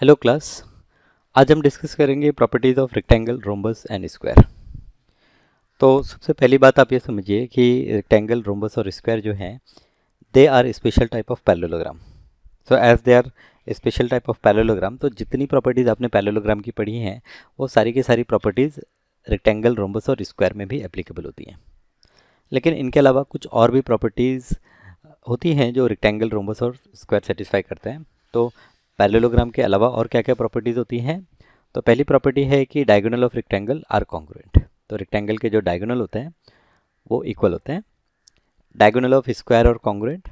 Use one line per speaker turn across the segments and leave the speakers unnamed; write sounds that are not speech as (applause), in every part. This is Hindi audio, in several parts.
हेलो क्लास आज हम डिस्कस करेंगे properties of rectangle rhombus and square तो सबसे पहली बात आप ये समझिए कि रेक्टेंगल रोम्बस और स्क्वायर जो हैं they are special type of parallelogram so as they are special type of parallelogram तो जितनी प्रॉपर्टीज़ आपने पैरेललोग्राम की पढ़ी हैं वो सारी की सारी प्रॉपर्टीज़ रेक्टेंगल रोम्बस और स्क्वायर में भी एप्लीकेबल होती हैं लेकिन इनके अलावा कुछ और भी प्रॉपर्टीज़ होती हैं जो रेक्टेंगल रोम्बस और स्क्वायर सेटिस्फाई करते हैं तो पैरेलोग्राम के अलावा और क्या क्या प्रॉपर्टीज़ होती हैं तो पहली प्रॉपर्टी है कि diagonal of rectangle are congruent तो रिक्टेंगल के जो डायगोनल होते हैं वो इक्वल होते हैं डायगोनल ऑफ स्क्वायर और कॉन्ग्रुएंट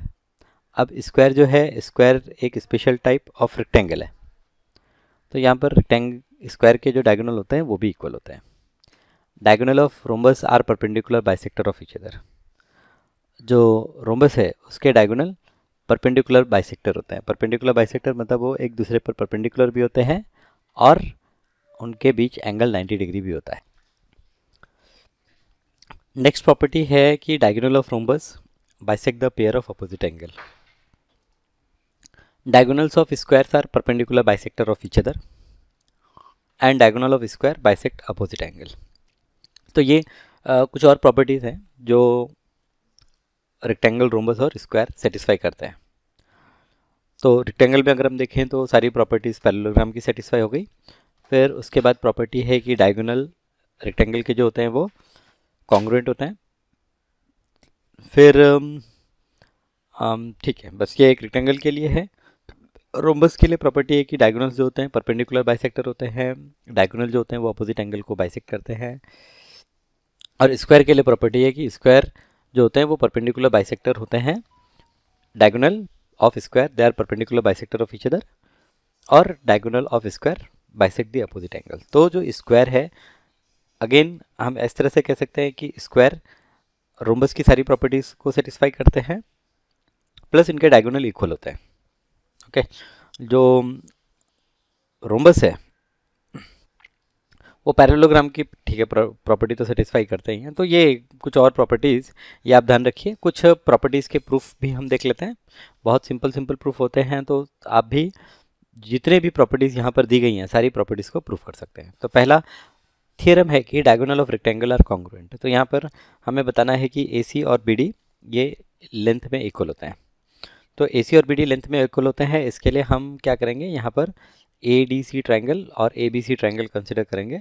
अब स्क्वायर जो है स्क्वायर एक स्पेशल टाइप ऑफ रिक्टेंगल है तो यहाँ पर रिक्टेंग स्क्वायर के जो डायगोनल होते हैं वो भी इक्वल होते हैं diagonal of rhombus are perpendicular bisector of each other जो रोम्बस है उसके डायगोनल परपेंडिकुलर बाइसेक्टर होते हैं परपेंडिकुलर बाइसेक्टर मतलब वो एक दूसरे पर परपेंडिकुलर भी होते हैं और उनके बीच एंगल 90 डिग्री भी होता है नेक्स्ट प्रॉपर्टी है कि diagonal of rhombus bisect the pair of opposite angle diagonals of squares are perpendicular bisector of each other and diagonal of square bisect opposite angle तो ये आ, कुछ और प्रॉपर्टीज हैं जो रेक्टेंगल रोमबस और स्क्वायर सेटिस्फाई करते हैं तो रेक्टेंगल में अगर हम देखें तो सारी प्रॉपर्टीज़ पैरेलोग्राम की सेटिस्फाई हो गई फिर उसके बाद प्रॉपर्टी है कि डायगोनल रेक्टेंगल के जो होते हैं वो कॉन्ग्रेंट होते हैं फिर um, um, ठीक है बस ये एक रेक्टेंगल के लिए है रोमबस के लिए प्रॉपर्टी है कि डायगोनल जो होते हैं परपेंडिकुलर बाइसेक्टर होते हैं डायगोनल जो होते हैं वो अपोजिट एंगल को बाइसेक्ट करते हैं और स्क्वायर के लिए प्रॉपर्टी है कि स्क्वायर जो होते हैं वो परपेंडिकुलर बाइसेक्टर होते हैं diagonal of square they are perpendicular bisector of each other और diagonal of square bisect the opposite angle तो जो स्क्वायर है अगेन हम इस तरह से कह सकते हैं कि स्क्वायर रोम्बस की सारी प्रॉपर्टीज़ को सेटिस्फाई करते हैं प्लस इनके डायगोनल इक्वल होते हैं ओके okay? जो रोम्बस है वो पैरेलोग्राम की ठीक है प्रॉपर्टी तो सेटिस्फाई करते ही हैं तो ये कुछ और प्रॉपर्टीज़ ये आप ध्यान रखिए कुछ प्रॉपर्टीज़ के प्रूफ भी हम देख लेते हैं बहुत सिंपल सिंपल प्रूफ होते हैं तो आप भी जितने भी प्रॉपर्टीज़ यहाँ पर दी गई हैं सारी प्रॉपर्टीज़ को प्रूफ कर सकते हैं तो पहला थियरम है कि diagonal of rectangle are congruent तो यहाँ पर हमें बताना है कि ए और बी ये लेंथ में इक्वल होते हैं तो ए और बी लेंथ में इक्वल होते हैं इसके लिए हम क्या करेंगे यहाँ पर ए डी सी ट्राइंगल और A B C triangle consider करेंगे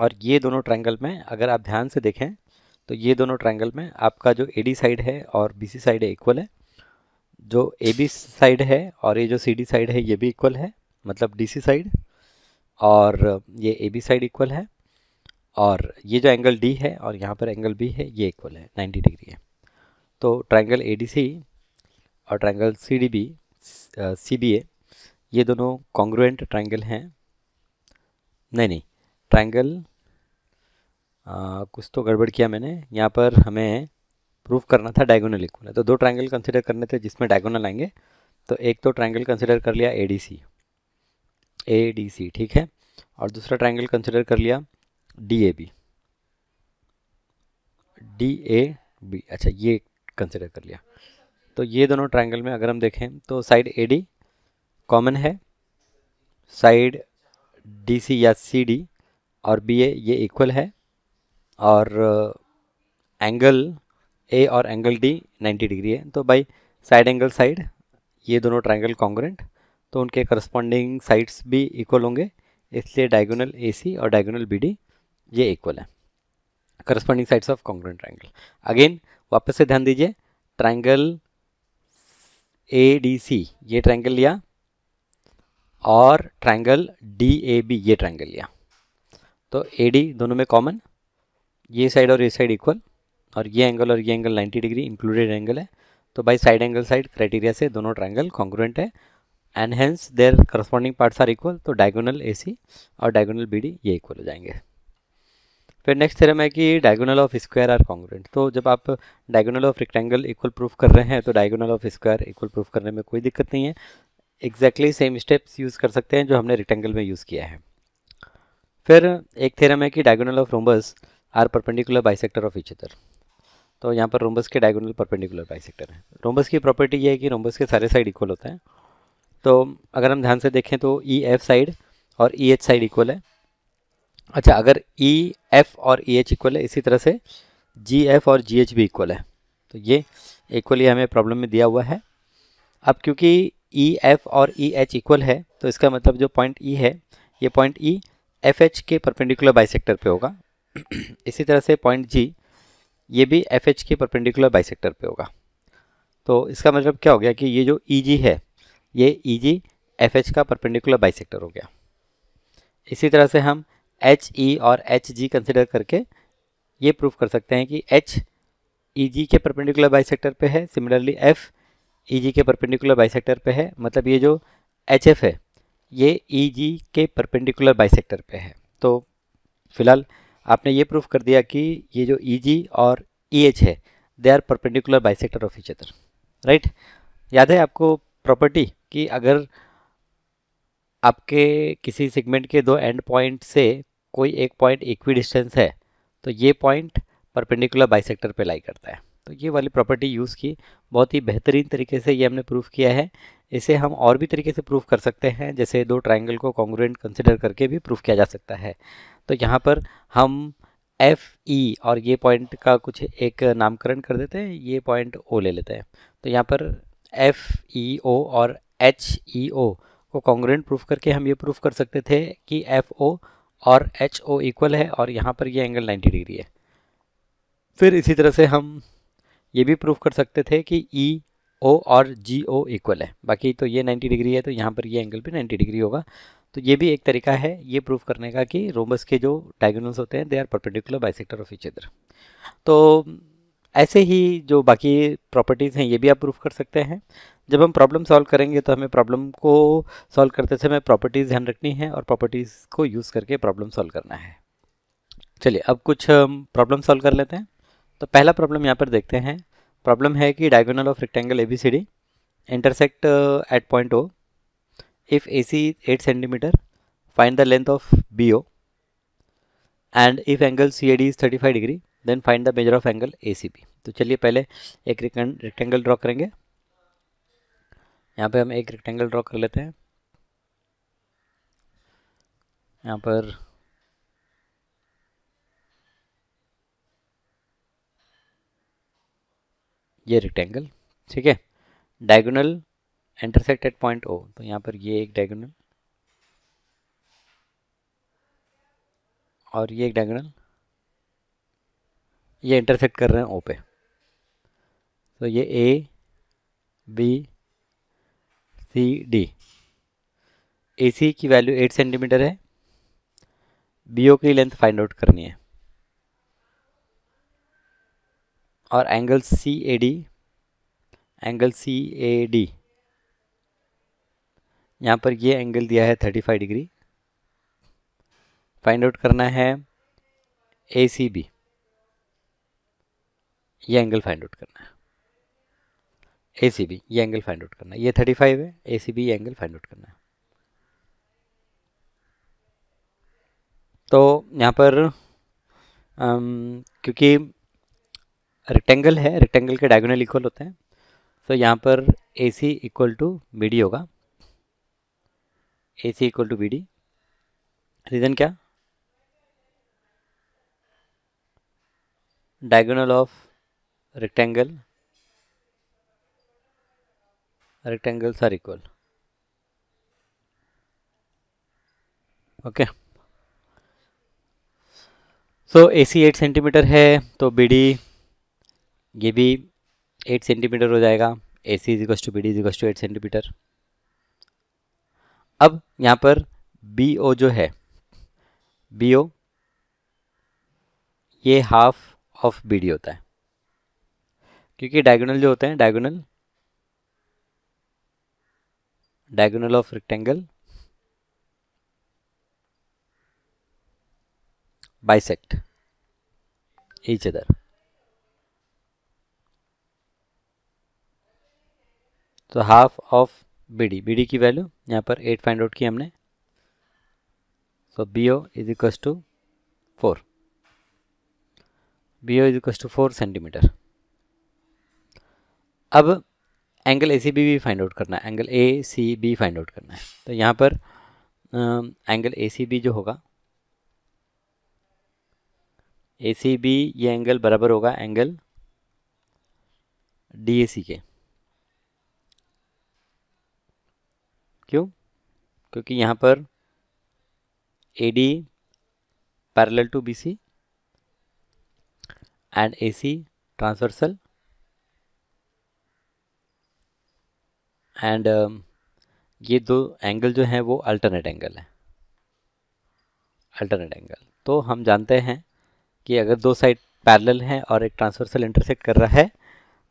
और ये दोनों ट्रायंगल में अगर आप ध्यान से देखें तो ये दोनों ट्रायंगल में आपका जो ए डी साइड है और बी सी साइड है इक्वल है जो ए बी साइड है और ये जो सी डी साइड है ये भी इक्वल है मतलब डी सी साइड और ये ए बी साइड इक्वल है और ये जो एंगल डी है और यहाँ पर एंगल बी है ये इक्वल है 90 डिग्री है तो ट्रायंगल ए और triangle C D B C B A ये दोनों कॉन्ग्रुएंट ट्रायंगल हैं नहीं नहीं ट्रायंगल कुछ तो गड़बड़ किया मैंने यहाँ पर हमें प्रूफ करना था डायगोनल इक्वल है तो दो ट्रायंगल कंसिडर करने थे जिसमें डायगोनल आएंगे तो एक तो ट्रायंगल कंसिडर कर लिया A D C A D C ठीक है और दूसरा ट्रायंगल कंसिडर कर लिया D A B D A B अच्छा ये कंसिडर कर लिया तो ये दोनों ट्रायंगल में अगर हम देखें तो साइड ए डी कॉमन है साइड डी सी या सी डी और बी ए ये इक्वल है और एंगल uh, ए और एंगल डी 90 डिग्री है तो बाई साइड एंगल साइड ये दोनों ट्राइंगल कॉन्ग्रेंट तो उनके करस्पॉन्डिंग साइड्स भी इक्वल होंगे इसलिए डायगोनल ए सी और डायगोनल बी डी ये इक्वल है corresponding sides of congruent triangle again वापस से ध्यान दीजिए ट्राइंगल ए डी सी ये ट्राइंगल लिया और ट्राइंगल डी ए बी ये ट्राइंगल लिया तो ए डी दोनों में कॉमन ये साइड और ये साइड इक्वल और ये एंगल और ये एंगल 90 डिग्री इंक्लूडेड एंगल है तो by side angle side criteria से दोनों ट्राइंगल कॉन्ग्रुएंट है and hence their corresponding parts are equal तो डायगोनल ए सी और डायगोनल बी डी ये इक्वल हो जाएंगे फिर नेक्स्ट थ्योरम है कि diagonal of square are congruent तो जब आप diagonal of rectangle equal proof कर रहे हैं तो diagonal of square equal proof करने में कोई दिक्कत नहीं है एग्जैक्टली सेम स्टेप्स यूज़ कर सकते हैं जो हमने रेक्टेंगल में यूज़ किया है फिर एक थेरम है कि diagonal of rhombus are perpendicular bisector of each other तो यहाँ पर रोम्बस के डायगोनल परपेंडिकुलर बाइसेक्टर है रोम्बस की प्रॉपर्टी ये है कि रोम्बस के सारे साइड इक्वल होते हैं तो अगर हम ध्यान से देखें तो ई एफ साइड और ई एच साइड इक्वल है अच्छा अगर ई e एफ और ई एच इक्वल है इसी तरह से जी एफ और जी एच भी इक्वल है तो ये इक्वली हमें प्रॉब्लम में दिया हुआ है अब क्योंकि ई e एफ और ई एच इक्वल है तो इसका मतलब जो पॉइंट ई e है ये point E e F H के परपेंडिकुलर बाइसेक्टर पे होगा (clears throat) इसी तरह से पॉइंट जी ये भी एफ एच के परपेंडिकुलर बाइसेक्टर पे होगा तो इसका मतलब क्या हो गया कि ये जो ई e जी है ये ई जी एफ एच का परपेंडिकुलर बाइसेक्टर हो गया इसी तरह से हम एच ई e और एच जी कंसिडर करके ये प्रूफ कर सकते हैं कि एच ई जी के परपेंडिकुलर बाइसेक्टर पे है सिमिलरली एफ ई जी के परपेंडिकुलर बाइसेक्टर पे है मतलब ये जो एच एफ है ये ई e जी के परपेंडिकुलर बाइसेक्टर पे है तो फिलहाल आपने ये प्रूफ कर दिया कि ये जो ई e जी और ई e एच है they are perpendicular bisector of each other right याद है आपको प्रॉपर्टी कि अगर आपके किसी सेगमेंट के दो एंड पॉइंट से कोई एक पॉइंट इक्वी डिस्टेंस है तो ये पॉइंट परपेंडिकुलर बाइसेक्टर पे लाई करता है तो ये वाली प्रॉपर्टी यूज़ की बहुत ही बेहतरीन तरीके से ये हमने प्रूफ किया है इसे हम और भी तरीके से प्रूफ कर सकते हैं जैसे दो ट्राइंगल को कॉन्ग्रेंट कंसिडर करके भी प्रूफ किया जा सकता है तो यहाँ पर हम एफ ई e और ये पॉइंट का कुछ एक नामकरण कर देते हैं ये पॉइंट ओ ले लेते हैं तो यहाँ पर एफ ई ओ और एच ई ओ को कॉन्ग्रेंट प्रूफ करके हम ये प्रूफ कर सकते थे कि एफ ओ और एच ओ इक्वल है और यहाँ पर ये एंगल 90 डिग्री है फिर इसी तरह से हम ये भी प्रूफ कर सकते थे कि ई e, ओ और जी ओ इक्वल है बाकी तो ये 90 डिग्री है तो यहाँ पर ये एंगल भी 90 डिग्री होगा तो ये भी एक तरीका है ये प्रूफ करने का कि रोमस के जो डायगोनल्स होते हैं they are perpendicular bisector of each तो ऐसे ही जो बाकी प्रॉपर्टीज़ हैं ये भी आप प्रूफ कर सकते हैं जब हम प्रॉब्लम सॉल्व करेंगे तो हमें प्रॉब्लम को सॉल्व करते समय प्रॉपर्टीज़ ध्यान रखनी है और प्रॉपर्टीज़ को यूज़ करके प्रॉब्लम सॉल्व करना है चलिए अब कुछ प्रॉब्लम सॉल्व कर लेते हैं तो पहला प्रॉब्लम यहाँ पर देखते हैं प्रॉब्लम है कि diagonal of rectangle A B C D intersect at point O if A C eight centimeter find the length of B O and if angle C A D is thirty five degree then find the measure of angle A C B तो चलिए पहले एक रेक्टेंगल ड्रॉ करेंगे यहाँ पे हम एक रेक्टेंगल ड्रॉ कर लेते हैं यहाँ पर ये रेक्टेंगल ठीक है डायगोनल इंटरसेक्टेड पॉइंट ओ तो यहाँ पर ये एक डायगोनल और ये एक डायगोनल ये इंटरसेक्ट कर रहे हैं ओ पे तो ये A B C D A C की वैल्यू एट सेंटीमीटर है बी ओ की लेंथ फाइंड आउट करनी है और angle C A D angle C A D यहाँ पर ये एंगल दिया है thirty five degree find out करना है ए सी बी ये एंगल फाइंड आउट करना है ए सी बी ये एंगल फाइंड आउट करना है ये थर्टी फाइव है ए सी बी ये एंगल फाइंड आउट करना है तो यहाँ पर आम, क्योंकि रेक्टेंगल है रेक्टेंगल के डायगोनल इक्वल होते हैं सो so, यहाँ पर A C equal to B D होगा A C equal to B D reason क्या diagonal of rectangle rectangles are equal okay so A C eight centimeter है तो बी डी ये भी एट सेंटीमीटर हो जाएगा A C equals to B D equals to eight centimeter अब यहाँ पर बी ओ जो है बी ओ ये हाफ ऑफ बी डी होता है क्योंकि डायगोनल जो होते हैं diagonal diagonal of rectangle bisect each other तो half of B D B D की वैल्यू यहाँ पर एट फाइंड आउट की हमने so B O is equals to four B O is equals to four centimeter अब एंगल ए सी बी भी फाइंड आउट करना है angle A C B find out करना है तो यहाँ पर एंगल ए सी बी जो होगा ए सी बी ये एंगल बराबर होगा एंगल डी ए सी के क्यों क्योंकि यहाँ पर A D parallel to B C and A C transversal and ये दो एंगल जो हैं वो अल्टरनेट एंगल हैं अल्टरनेट एंगल तो हम जानते हैं कि अगर दो साइड पैरल हैं और एक ट्रांसवर्सल इंटरसेक्ट कर रहा है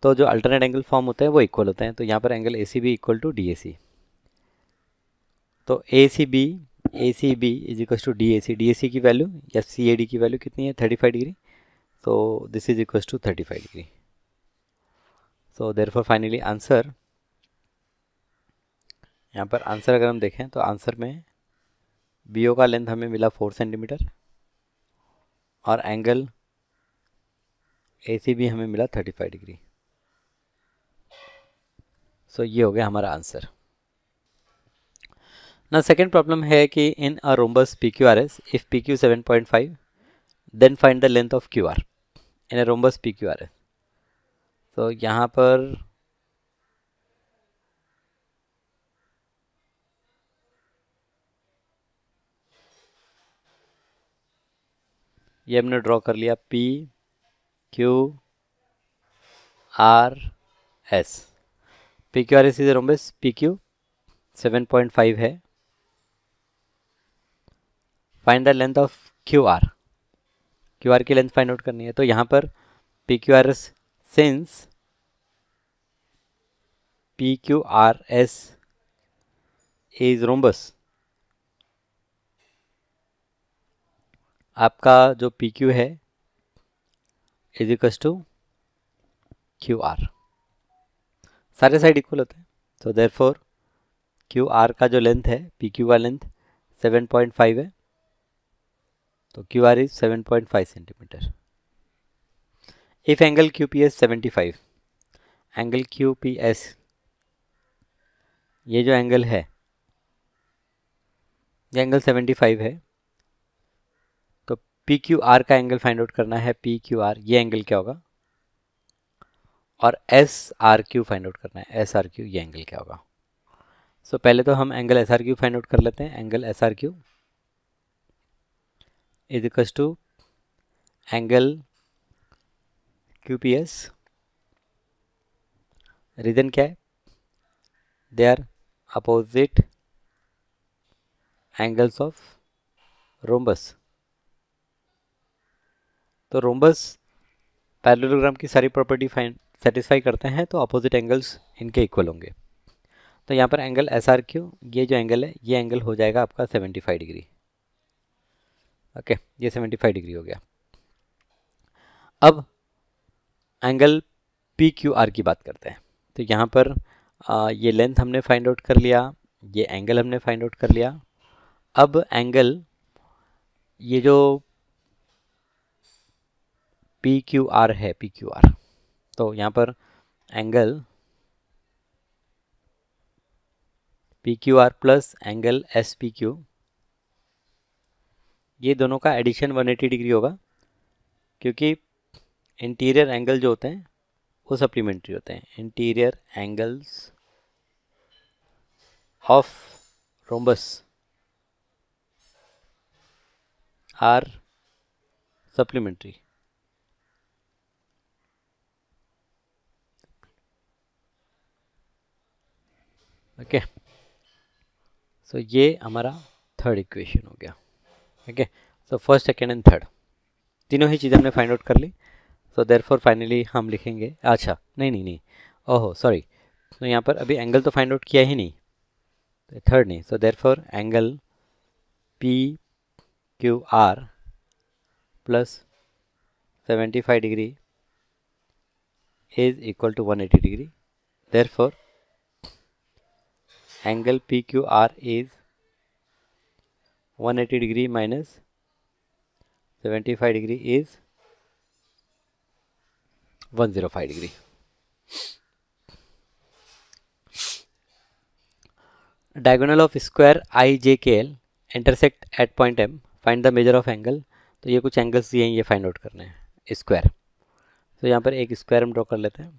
तो जो अल्टरनेट एंगल फॉर्म होते हैं वो इक्वल होते हैं तो यहाँ पर एंगल ए सी भी equal to D A C तो A C B A C B is equals to D A C D A C की वैल्यू या सी ए डी की वैल्यू कितनी है थर्टी फाइव डिग्री तो this is equal to thirty five degree so therefore finally answer यहाँ पर आंसर अगर हम देखें तो आंसर में बी ओ का लेंथ हमें मिला फोर सेंटीमीटर और एंगल ए सी बी हमें मिला thirty five degree so so, ये हो गया हमारा आंसर Now second problem है कि in a rhombus PQRS if PQ 7.5 then find the length of QR in a rhombus PQRS तो so, यहाँ पर ये हमने ड्रॉ कर लिया P Q R S PQRS is rhombus PQ 7.5 है find the length of Q R Q R की लेंथ फाइंड आउट करनी है तो यहाँ पर P Q R S since P Q R S is rhombus आपका जो पी क्यू है is equals to Q R सारे साइड इक्वल होते हैं तो देर फोर क्यू आर का जो लेंथ है पी क्यू का लेंथ सेवन पॉइंट फाइव है तो Q R is seven point five centimeter if angle Q P S seventy five angle Q P S ये जो एंगल है ये एंगल सेवेंटी फाइव है तो पी क्यू आर का एंगल फाइंड आउट करना है पी क्यू आर ये एंगल क्या होगा और S R Q find out करना है एस आर क्यू ये एंगल क्या होगा सो so, पहले तो हम angle S R Q find out कर लेते हैं angle S R Q is equals to angle Q P S reason क्या है they are opposite angles of rhombus तो रोम्बस पैरेललोग्राम की सारी प्रॉपर्टी फाइन सेटिस्फाई करते हैं तो अपोजिट एंगल्स इनके इक्वल होंगे तो यहाँ पर एंगल एस आर क्यू ये जो एंगल है ये एंगल हो जाएगा आपका सेवेंटी फाइव डिग्री ओके ये सेवेंटी फाइव डिग्री हो गया अब एंगल पी क्यू आर की बात करते हैं तो यहाँ पर आ, ये लेंथ हमने फाइंड आउट कर लिया ये एंगल हमने फाइंड आउट कर लिया अब एंगल ये जो पी क्यू आर है पी क्यू आर तो यहाँ पर angle P Q R plus angle S P Q ये दोनों का एडिशन 180 डिग्री होगा क्योंकि इंटीरियर एंगल जो होते हैं वो सप्लीमेंट्री होते हैं interior angles of rhombus are supplementary okay so ये हमारा थर्ड इक्वेशन हो गया okay so first second and third तीनों ही चीज़ें हमने फाइंड आउट कर ली सो देर फॉर फाइनली हम लिखेंगे अच्छा नहीं नहीं नहीं ओहो सॉरी तो यहाँ पर अभी एंगल तो फाइंड आउट किया ही नहीं थर्ड तो नहीं so therefore angle P Q R plus seventy five degree is equal to one eighty degree therefore angle P Q R is 180 degree minus 75 degree is 105 degree diagonal of square I J K L intersect at point M find the measure of angle तो ये कुछ एंगल्स ये हैं ये फाइंड आउट करने हैं स्क्वायर तो यहाँ पर एक स्क्वायर हम ड्रॉ कर लेते हैं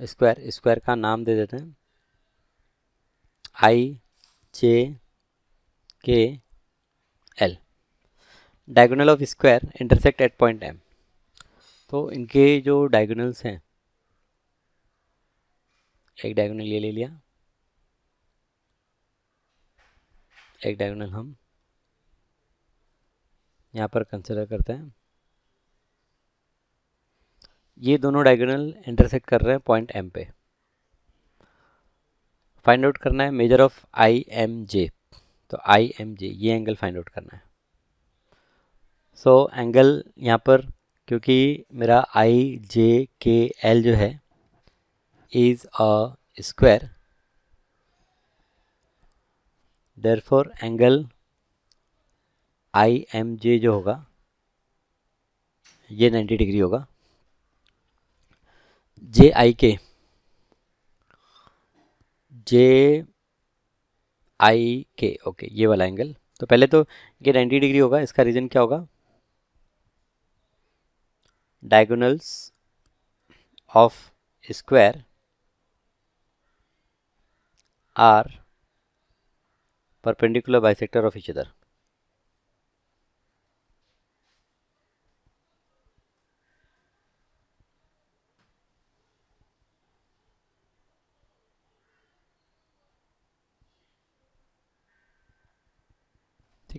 स्क्वायर स्क्वायर का नाम दे देते हैं I J K L diagonal of square intersect at point M तो इनके जो डायगोनल्स हैं एक डायगोनल ये ले लिया एक डायगोनल हम यहाँ पर कंसिडर करते हैं ये दोनों डायगोनल इंटरसेक्ट कर रहे हैं पॉइंट एम पे फाइंड आउट करना है measure of I M J तो आई एम जे ये एंगल फाइंड आउट करना है सो so, एंगल यहाँ पर क्योंकि मेरा आई जे के एल जो है is a square for angle I M J जो होगा ये 90 डिग्री होगा जे आई के जे आई के ओके ये वाला एंगल तो पहले तो ये 90 डिग्री होगा इसका रीजन क्या होगा diagonals of square are perpendicular bisector of each other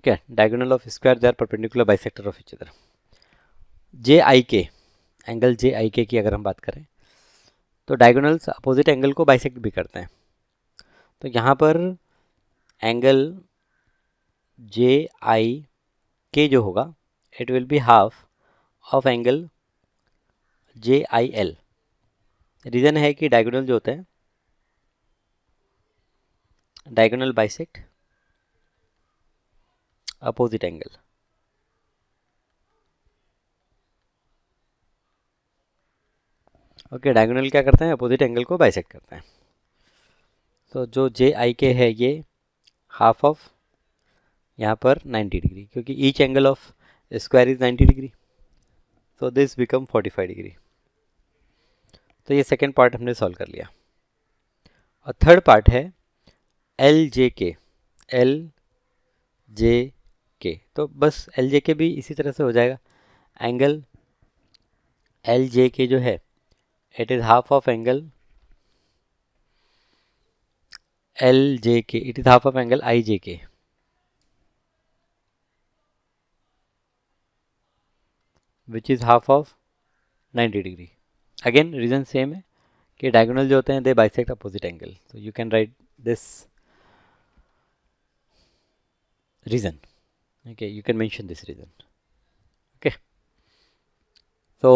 ठीक है diagonal of square they are perpendicular sector of each J I K angle J I के की अगर हम बात करें तो डायगोनल्स अपोजिट एंगल को बाइसेक्ट भी करते हैं तो यहाँ पर एंगल जे आई के जो होगा it will be half of angle J I L reason है कि डायगोनल जो होते हैं diagonal bisect opposite angle okay diagonal क्या करते हैं अपोजिट एंगल को बाइसेक करते हैं तो जो जे आई के है ये हाफ ऑफ यहाँ पर 90 डिग्री क्योंकि each angle of square is 90 degree तो दिस बिकम 45 डिग्री तो ये सेकेंड पार्ट हमने सॉल्व कर लिया और थर्ड पार्ट है L J K L J के तो बस एल जे के भी इसी तरह से हो जाएगा एंगल एल जे के जो है it is half of angle L J K it is half of angle I J K which is half of 90 degree again reason same है कि डायगोनल जो होते हैं they bisect opposite angle so you can write this reason okay you can mention this reason okay तो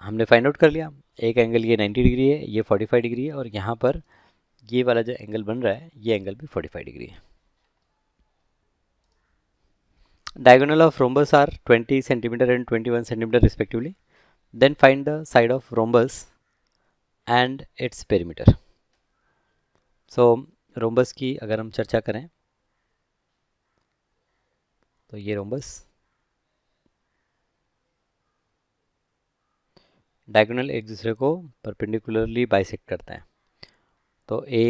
हमने फाइंड आउट कर लिया एक एंगल ये 90 डिग्री है ये 45 डिग्री है और यहाँ पर ये वाला जो एंगल बन रहा है ये एंगल भी 45 डिग्री है diagonal of rhombus are 20 centimeter and 21 centimeter respectively then find the side of rhombus and its perimeter so rhombus की अगर हम चर्चा करें तो ये रोम्बस डायगोनल एक दूसरे को परपेंडिकुलरली बाइसेक करते हैं तो ए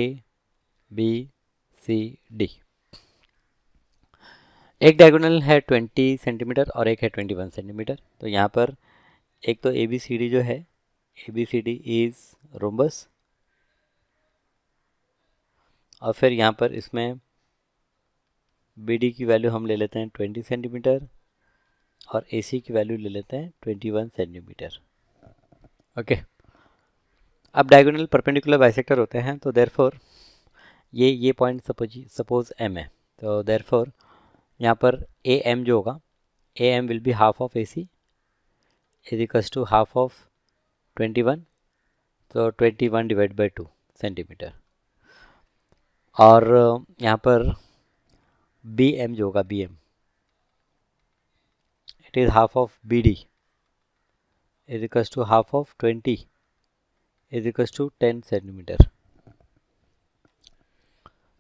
बी सी डी एक डायगोनल है ट्वेंटी सेंटीमीटर और एक है ट्वेंटी वन सेंटीमीटर तो यहाँ पर एक तो ए बी सी डी जो है A B C D is rhombus और फिर यहाँ पर इसमें बी डी की वैल्यू हम ले लेते हैं ट्वेंटी सेंटीमीटर और ए सी की वैल्यू ले लेते हैं ट्वेंटी वन सेंटीमीटर ओके अब डायगोनल परपेंडिकुलर बाइसेक्टर होते हैं तो देरफोर ये ये पॉइंट सपोज सपोज एम है तो देर फोर यहाँ पर ए एम जो होगा A M will be half of A C is to half of twenty one तो twenty one divide by two centimeter और uh, यहाँ पर बी एम जो होगा B M it is half of B D is equals to half of twenty is equals to ten centimeter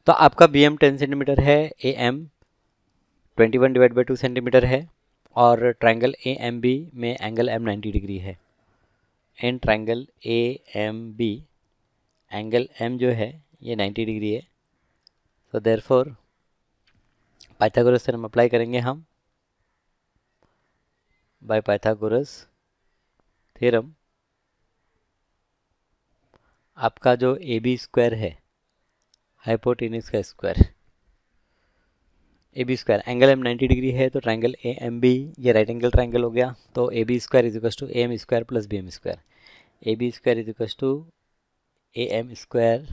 तो आपका बी एम टेन सेंटीमीटर है A M twenty one divide by two centimeter है और ट्राइंगल ए एम बी में एंगल एम नाइन्टी डिग्री है and triangle A M B angle M जो है ये नाइन्टी डिग्री है so therefore Pythagoras theorem apply करेंगे हम बाय पाइथागोरस थ्योरम आपका जो ए बी स्क्वायर है हाइपोटेनिस का square A B square angle M 90 degree है तो ट्राइंगल ए एम बी ये राइट एंगल ट्राइंगल हो गया तो A B square is equal to A M square plus B M square A B square is equal to A M square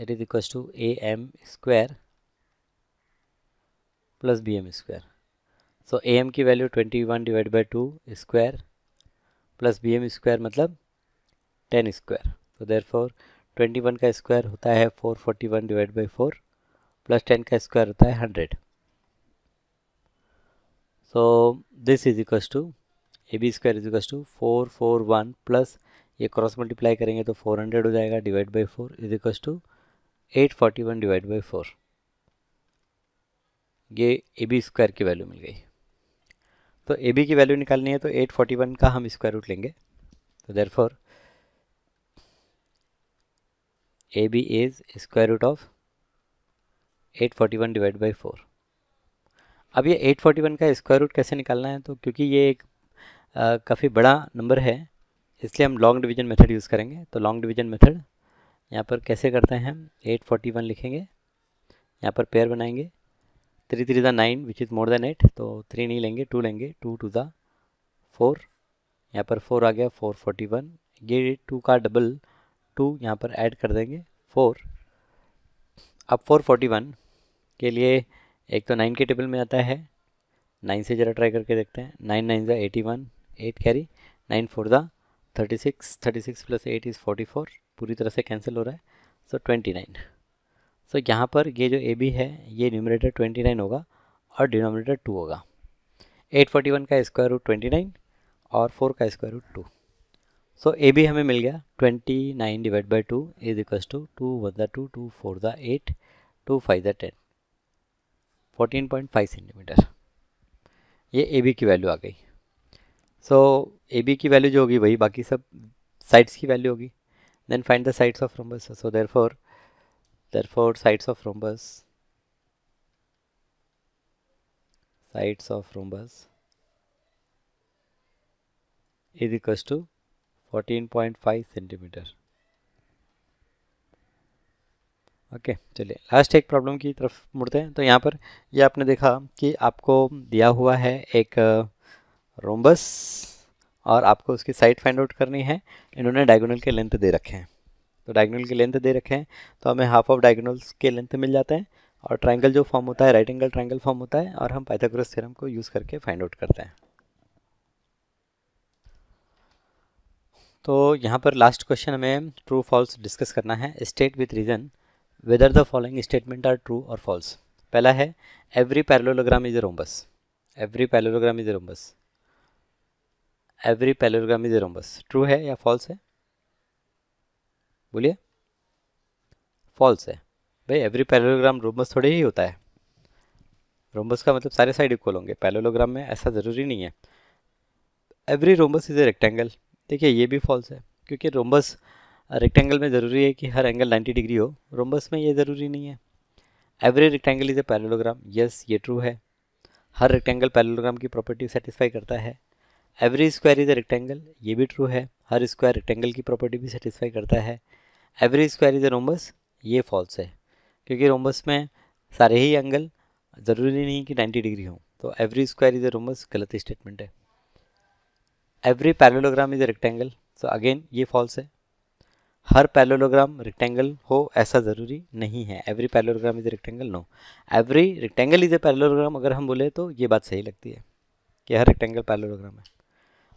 is is to A M square plus B M square so A M की value twenty one divide by two square plus B M square मतलब टेन स्क्वायर तो देर फोर ट्वेंटी वन का स्क्वायर होता है four forty one divide by four plus ten का स्क्वायर होता है hundred so this is equals to A B square is equals to four four one plus ये क्रॉस मल्टीप्लाई करेंगे तो फोर हंड्रेड हो जाएगा divide by four is equals to eight forty one divide by four ये ए बी स्क्वायर की वैल्यू मिल गई तो ए बी की वैल्यू निकालनी है तो एट फोर्टी वन का हम स्क्वायर रूट लेंगे तो therefore A B is square root of eight forty one divide by four अब ये एट फोर्टी वन का स्क्वायर रूट कैसे निकालना है तो क्योंकि ये एक काफ़ी बड़ा नंबर है इसलिए हम लॉन्ग डिवीजन मेथड यूज़ करेंगे तो लॉन्ग डिवीजन मेथड यहाँ पर कैसे करते हैं हम एट फोर्टी वन लिखेंगे यहाँ पर पेयर बनाएंगे थ्री थ्री ज़ा nine which is more than eight तो थ्री नहीं लेंगे टू लेंगे टू टू दा फोर यहाँ पर फोर आ गया फोर फोर्टी वन ये टू का डबल टू यहाँ पर ऐड कर देंगे फोर अब फोर फोर्टी वन के लिए एक तो नाइन के टेबल में आता है नाइन से ज़रा ट्राई करके देखते हैं नाइन नाइन ज़ा eighty one eight carry nine four ज़ा thirty six thirty six plus eight is forty four पूरी तरह से कैंसिल हो रहा है so twenty nine so so, यहाँ पर ये जो ए बी है ये न्यूमिनेटर ट्वेंटी नाइन होगा और डिनोमिनेटर टू होगा एट फोर्टी वन का स्क्वायर रूट ट्वेंटी नाइन और फोर का square root two so A B हमें मिल गया twenty nine divide by two is equals to two one the two two four the eight two five the ten fourteen point five centimeter ये ए बी की वैल्यू आ गई सो ए बी की वैल्यू जो होगी वही बाकी सब साइड्स की वैल्यू होगी then find the sides of rhombus so there therefore sides of rhombus sides of rhombus is equals to 14.5 centimeter okay चलिए लास्ट एक प्रॉब्लम की तरफ मुड़ते हैं तो यहाँ पर ये यह आपने देखा कि आपको दिया हुआ है एक रोम्बस और आपको उसकी साइड फाइंड आउट करनी है इन्होंने डायगोनल के लेंथ दे रखे हैं तो डायगोनल के लेंथ दे रखे हैं तो हमें हाफ ऑफ डायगोनल्स के लेंथ मिल जाते हैं और ट्राइंगल जो फॉर्म होता है राइट एंगल ट्राइंगल फॉर्म होता है और हम पाइथागोरस थ्योरम को यूज़ करके फाइंड आउट करते हैं तो यहाँ पर लास्ट क्वेश्चन हमें ट्रू फॉल्स डिस्कस करना है state with reason whether the following statement are true और फॉल्स पहला है every parallelogram is a rhombus every parallelogram is a rhombus every parallelogram is a rhombus true है या फॉल्स है बोलिए फॉल्स है भाई एवरी पैरेलोग्राम रोमस थोड़े ही होता है रोमस का मतलब सारे साइड इक्वल होंगे पैरेलोग्राम में ऐसा ज़रूरी नहीं है every rhombus is a rectangle देखिए ये भी फॉल्स है क्योंकि रोमबस रेक्टेंगल में ज़रूरी है कि हर एंगल 90 डिग्री हो रोमबस में ये ज़रूरी नहीं है every rectangle is a parallelogram yes ये ट्रू है हर रेक्टेंगल पैरेलोग्राम की प्रॉपर्टी सेटिस्फाई करता है every square is a rectangle ये भी ट्रू है हर स्क्वायर रेक्टेंगल की प्रॉपर्टी भी सेटिस्फाई करता है every square is a rhombus ये फॉल्स है क्योंकि रोम्बस में सारे ही एंगल ज़रूरी नहीं कि 90 डिग्री हो तो every square is a rhombus गलत स्टेटमेंट है every parallelogram is a rectangle so again ये फॉल्स है हर पैरेलोग्राम रेक्टेंगल हो ऐसा ज़रूरी नहीं है every parallelogram is a rectangle no every rectangle is a parallelogram अगर हम बोले तो ये बात सही लगती है कि हर रेक्टेंगल पैरेलोग्राम है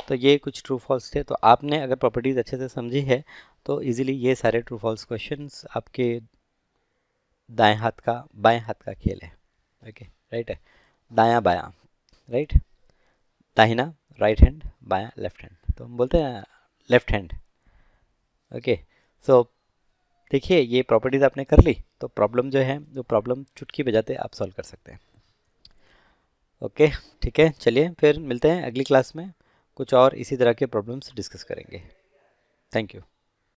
तो ये कुछ ट्रू फॉल्स थे तो आपने अगर प्रॉपर्टीज़ अच्छे से समझी है तो इजीली ये सारे ट्रू फॉल्स क्वेश्चन आपके दाएं हाथ का बाएं हाथ का खेल है ओके राइट है दाया बाया राइट दाहिना राइट हैंड बाया लेफ्ट हैंड तो हम बोलते हैं लेफ्ट हैंड ओके सो देखिए ये प्रॉपर्टीज़ आपने कर ली तो प्रॉब्लम जो है वो प्रॉब्लम चुटकी बजाते आप सॉल्व कर सकते हैं ओके ठीक है चलिए फिर मिलते हैं अगली क्लास में कुछ और इसी तरह के प्रॉब्लम्स डिस्कस करेंगे थैंक यू